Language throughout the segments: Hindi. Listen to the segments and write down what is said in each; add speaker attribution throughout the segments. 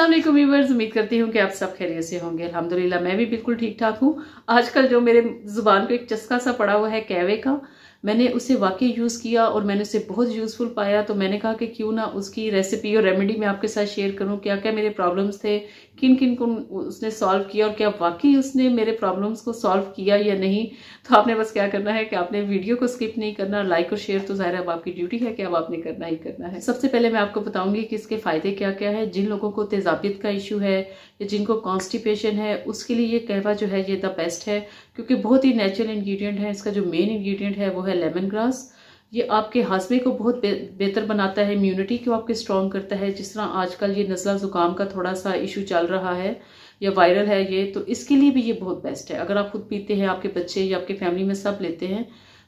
Speaker 1: असलम वीवर्स उम्मीद करती हूँ कि आप सब खैरियत से होंगे अल्हम्दुलिल्लाह मैं भी बिल्कुल ठीक ठाक हूँ आजकल जो मेरे जुबान पे एक चस्का सा पड़ा हुआ है कैवे का मैंने उसे वाकई यूज़ किया और मैंने उसे बहुत यूज़फुल पाया तो मैंने कहा कि क्यों ना उसकी रेसिपी और रेमेडी मैं आपके साथ शेयर करूँ क्या क्या मेरे प्रॉब्लम्स थे किन किन को उसने सॉल्व किया और क्या वाकई उसने मेरे प्रॉब्लम्स को सॉल्व किया या नहीं तो आपने बस क्या करना है कि आपने वीडियो को स्किप नहीं करना लाइक और शेयर तो ज़ाहिर अब आपकी ड्यूटी है कि अब आपने करना ही करना है सबसे पहले मैं आपको बताऊंगी कि इसके फ़ायदे क्या क्या है जिन लोगों को तेजाबियत का इशू है या जिनको कॉन्स्टिपेशन है उसके लिए ये कहवा जो है ये द बेस्ट है क्योंकि बहुत ही नेचुरल इंग्रेडिएंट है इसका जो मेन इंग्रेडिएंट है वो है लेमन ग्रास ये आपके हाजमे को बहुत बेहतर बनाता है इम्यूनिटी को आपके स्ट्रॉन्ग करता है जिस तरह आजकल ये नज़ला ज़ुकाम का थोड़ा सा इशू चल रहा है या वायरल है ये तो इसके लिए भी ये बहुत बेस्ट है अगर आप खुद पीते हैं आपके बच्चे या आपके फैमिली में सब लेते हैं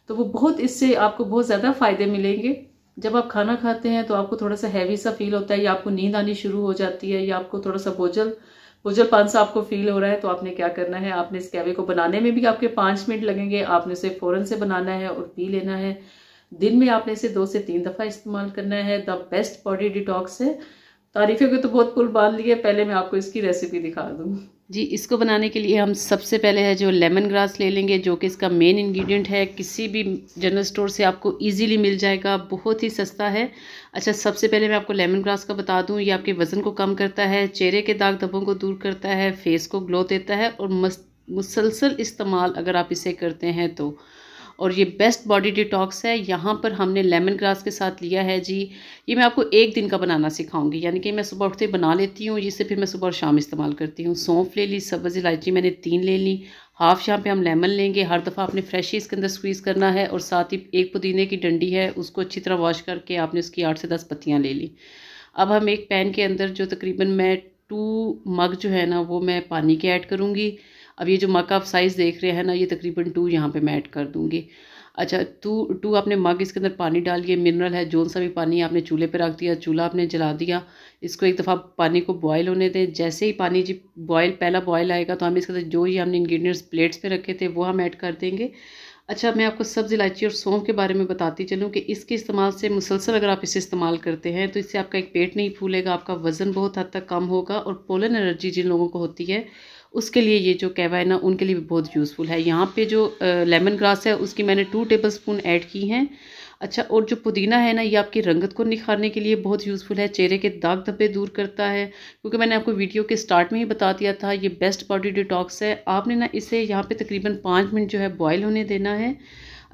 Speaker 1: तो वो बहुत इससे आपको बहुत ज़्यादा फ़ायदे मिलेंगे जब आप खाना खाते हैं तो आपको थोड़ा सा हैवी सा फील होता है या आपको नींद आनी शुरू हो जाती है या आपको थोड़ा सा बोझल उजर पान सा आपको फील हो रहा है तो आपने क्या करना है आपने इस कैवे को बनाने में भी आपके पांच मिनट लगेंगे आपने उसे फ़ौरन से बनाना है और पी लेना है दिन में आपने इसे दो से तीन दफ़ा इस्तेमाल करना है द बेस्ट बॉडी डिटॉक्स है तारीफे को तो बहुत पुल बांध लिया है पहले मैं आपको इसकी रेसिपी दिखा दूँ जी इसको बनाने के लिए हम सबसे पहले है जो लेमन ग्रास ले लेंगे जो कि इसका मेन इंग्रेडिएंट है किसी भी जनरल स्टोर से आपको इजीली मिल जाएगा बहुत ही सस्ता है अच्छा सबसे पहले मैं आपको लेमन ग्रास का बता दूं ये आपके वज़न को कम करता है चेहरे के दाग धब्बों को दूर करता है फेस को ग्लो देता है और मुसलसल इस्तेमाल अगर आप इसे करते हैं तो और ये बेस्ट बॉडी डिटॉक्स है यहाँ पर हमने लेमन ग्रास के साथ लिया है जी ये मैं आपको एक दिन का बनाना सिखाऊंगी यानी कि मैं सुबह उठते बना लेती हूँ जिससे फिर मैं सुबह और शाम इस्तेमाल करती हूँ सौंफ ले ली सब्ज़ इलायची मैंने तीन ले ली हाफ शाम पे हम लेमन लेंगे हर दफ़ा आपने फ्रेश ही इसके अंदर स्क्वीज़ करना है और साथ ही एक पुदीने की डंडी है उसको अच्छी तरह वॉश करके आपने उसकी आठ से दस पत्तियाँ ले ली अब हम एक पैन के अंदर जो तकरीबन मैं टू मग जो है ना वो मैं पानी के ऐड करूँगी अब ये जो मग आप साइज़ देख रहे हैं ना ये तकरीबन टू यहाँ पे मैं ऐड कर दूँगी अच्छा टू टू आपने मग इसके अंदर पानी डाल ये मिनरल है जौन सा भी पानी आपने चूल्हे पर रख दिया चूल्हा आपने जला दिया इसको एक दफ़ा पानी को बॉयल होने दें जैसे ही पानी जी बॉयल पहला बॉयल आएगा तो हम इसके अंदर जो ही हमने इन्ग्रीडियंट्स प्लेट्स पर रखे थे वो हम ऐड कर देंगे अच्छा मैं आपको सब्ज़ इलायची और सौंफ के बारे में बताती चलूँ कि इसके इस्तेमाल से मुसलसल अगर आप इसे इस्तेमाल करते हैं तो इससे आपका एक पेट नहीं फूलेगा आपका वज़न बहुत हद तक कम होगा और पोलन एनर्जी जिन लोगों को होती है उसके लिए ये जो कहवा है ना उनके लिए भी बहुत यूज़फुल है यहाँ पे जो लेमन ग्रास है उसकी मैंने टू टेबल स्पून ऐड की हैं अच्छा और जो पुदीना है ना ये आपकी रंगत को निखारने के लिए बहुत यूज़फुल है चेहरे के दाग धब्बे दूर करता है क्योंकि मैंने आपको वीडियो के स्टार्ट में ही बता दिया था ये बेस्ट बॉडी डिटॉक्स है आपने ना इसे यहाँ पर तकरीबन पाँच मिनट जो है बॉयल होने देना है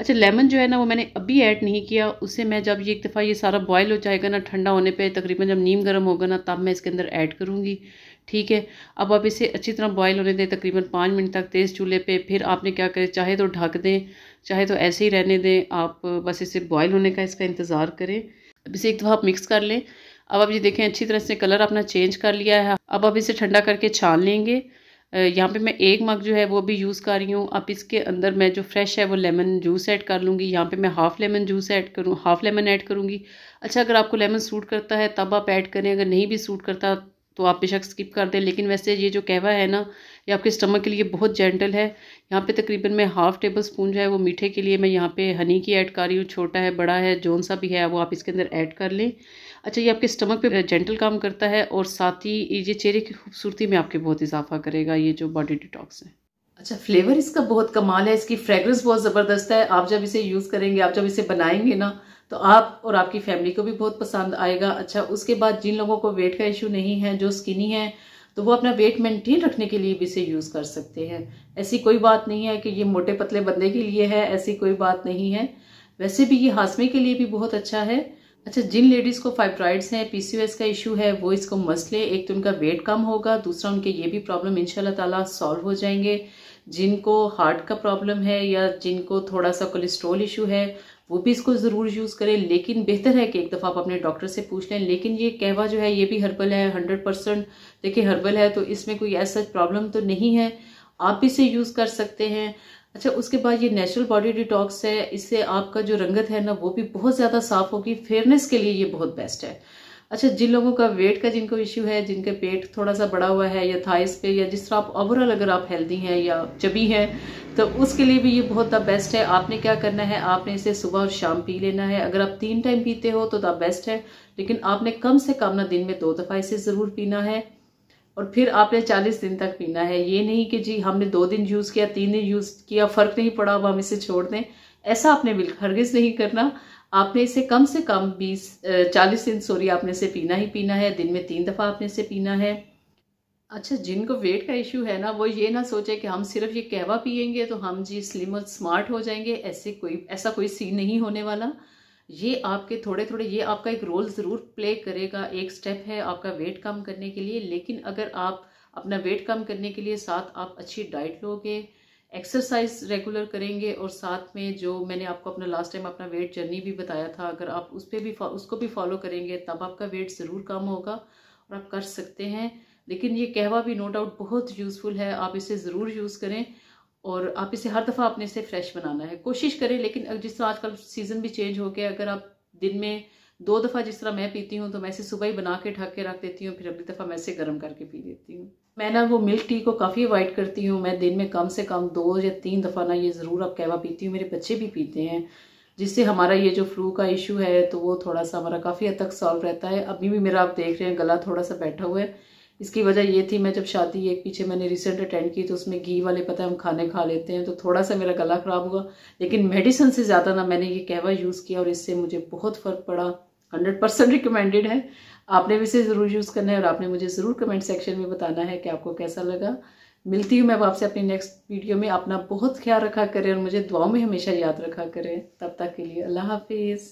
Speaker 1: अच्छा लेमन जो है ना वो मैंने अभी ऐड नहीं किया उसे मैं जब ये एक दफ़ा ये सारा बॉयल हो जाएगा ना ठंडा होने पे तकरीबन जब नीम गर्म होगा ना तब मैं इसके अंदर ऐड करूँगी ठीक है अब आप इसे अच्छी तरह बॉयल होने दें तकरीबन पाँच मिनट तक तेज़ चूल्हे पे फिर आपने क्या करें चाहे तो ढक दें चाहे तो ऐसे ही रहने दें आप बस इसे बॉयल होने का इसका इंतज़ार करें अब इसे एक दफ़ा आप मिक्स कर लें अब आप ये देखें अच्छी तरह से कलर अपना चेंज कर लिया है अब आप इसे ठंडा करके छान लेंगे यहाँ पे मैं एक मग जो है वो अभी यूज़ कर रही हूँ अब इसके अंदर मैं जो फ्रेश है वो लेमन जूस ऐड कर लूँगी यहाँ पे मैं हाफ़ लेमन जूस ऐड करूँ हाफ़ लेमन ऐड करूँगी अच्छा अगर आपको लेमन सूट करता है तब आप ऐड करें अगर नहीं भी सूट करता तो आप बेशक स्किप कर दें लेकिन वैसे ये जो कहवा है ना ये आपके स्टमक के लिए बहुत जेंटल है यहाँ पे तकरीबन मैं हाफ़ टेबल स्पून जो है वो मीठे के लिए मैं यहाँ पे हनी की ऐड कर रही हूँ छोटा है बड़ा है जौन सा भी है वो आप इसके अंदर ऐड कर लें अच्छा ये आपके स्टमक पे जेंटल काम करता है और साथ ही ये चेहरे की खूबसूरती में आपके बहुत इजाफा करेगा ये जो बॉडी डिटॉक्स है अच्छा फ्लेवर इसका बहुत कमाल है इसकी फ्रेगरेंस बहुत ज़बरदस्त है आप जब इसे यूज़ करेंगे आप जब इसे बनाएंगे ना तो आप और आपकी फैमिली को भी बहुत पसंद आएगा अच्छा उसके बाद जिन लोगों को वेट का इशू नहीं है जो स्किनी है तो वो अपना वेट मेंटेन रखने के लिए भी इसे यूज़ कर सकते हैं ऐसी कोई बात नहीं है कि ये मोटे पतले बंदे के लिए है ऐसी कोई बात नहीं है वैसे भी ये हाजमे के लिए भी बहुत अच्छा है अच्छा जिन लेडीज़ को फाइब्राइड्स हैं पीसीओएस का इशू है वो इसको मसले एक तो उनका वेट कम होगा दूसरा उनके ये भी प्रॉब्लम इन ताला सॉल्व हो जाएंगे जिनको हार्ट का प्रॉब्लम है या जिनको थोड़ा सा कोलेस्ट्रोल इशू है वो भी इसको ज़रूर यूज़ करें लेकिन बेहतर है कि एक दफ़ा आप अपने डॉक्टर से पूछ लें लेकिन ये कहवा जो है ये भी हर्बल है हंड्रेड परसेंट देखिए हर्बल है तो इसमें कोई ऐसा प्रॉब्लम तो नहीं है आप इसे यूज़ कर सकते हैं अच्छा उसके बाद ये नेचुरल बॉडी डिटॉक्स है इससे आपका जो रंगत है ना वो भी बहुत ज़्यादा साफ़ होगी फेयरनेस के लिए ये बहुत बेस्ट है अच्छा जिन लोगों का वेट का जिनको इश्यू है जिनके पेट थोड़ा सा बड़ा हुआ है या थाइस पे या जिस तरह आप ओवरऑल अगर आप हेल्दी हैं या चबी हैं तो उसके लिए भी ये बहुत द बेस्ट है आपने क्या करना है आपने इसे सुबह और शाम पी लेना है अगर आप तीन टाइम पीते हो तो द बेस्ट है लेकिन आपने कम से कम ना दिन में दो दफ़ा इसे ज़रूर पीना है और फिर आपने 40 दिन तक पीना है ये नहीं कि जी हमने दो दिन यूज़ किया तीन दिन यूज़ किया फ़र्क नहीं पड़ा अब हम इसे छोड़ दें ऐसा आपने बिल्कुल हरगिज़ नहीं करना आपने इसे कम से कम 20 40 दिन सॉरी आपने इसे पीना ही पीना है दिन में तीन दफ़ा आपने इसे पीना है अच्छा जिनको वेट का इशू है ना वो ये ना सोचे कि हम सिर्फ ये कहवा पियेंगे तो हम जी स्लिम और स्मार्ट हो जाएंगे ऐसे कोई ऐसा कोई सीन नहीं होने वाला ये आपके थोड़े थोड़े ये आपका एक रोल ज़रूर प्ले करेगा एक स्टेप है आपका वेट कम करने के लिए लेकिन अगर आप अपना वेट कम करने के लिए साथ आप अच्छी डाइट लोगे एक्सरसाइज रेगुलर करेंगे और साथ में जो मैंने आपको अपना लास्ट टाइम अपना वेट जर्नी भी बताया था अगर आप उस पर भी उसको भी फॉलो करेंगे तब आपका वेट ज़रूर कम होगा और आप कर सकते हैं लेकिन ये कहवा भी नो डाउट बहुत यूज़फुल है आप इसे ज़रूर यूज़ करें और आप इसे हर दफ़ा अपने से फ्रेश बनाना है कोशिश करें लेकिन जिस तरह तो आजकल सीज़न भी चेंज हो गया अगर आप दिन में दो दफ़ा जिस तरह मैं पीती हूँ तो मैं इसे सुबह ही बना के ढक के रख देती हूँ फिर अगली दफ़ा मैं इसे गर्म करके पी लेती हूँ मैं ना वो मिल्क टी को काफ़ी अवॉइड करती हूँ मैं दिन में कम से कम दो या तीन दफ़ा ना ये ज़रूर अब कहवा पीती हूँ मेरे बच्चे भी पीते हैं जिससे हमारा ये जो फ्लू का इशू है तो वो थोड़ा सा हमारा काफ़ी हद तक सॉल्व रहता है अभी भी मेरा आप देख रहे हैं गला थोड़ा सा बैठा हुआ है इसकी वजह ये थी मैं जब शादी एक पीछे मैंने रिसेंट अटेंड की तो उसमें घी वाले पता है हम खाने खा लेते हैं तो थोड़ा सा मेरा गला ख़राब हुआ लेकिन मेडिसिन से ज़्यादा ना मैंने ये कहवा यूज़ किया और इससे मुझे बहुत फ़र्क पड़ा हंड्रेड परसेंट रिकमेंडेड है आपने भी इसे ज़रूर यूज़ करना है और आपने मुझे ज़रूर कमेंट सेक्शन में बताना है कि आपको कैसा लगा मिलती हूँ मैं आपसे अपनी नेक्स्ट वीडियो में अपना बहुत ख्याल रखा करें और मुझे दुआओं में हमेशा याद रखा करें तब तक के लिए अल्लाह हाफिज़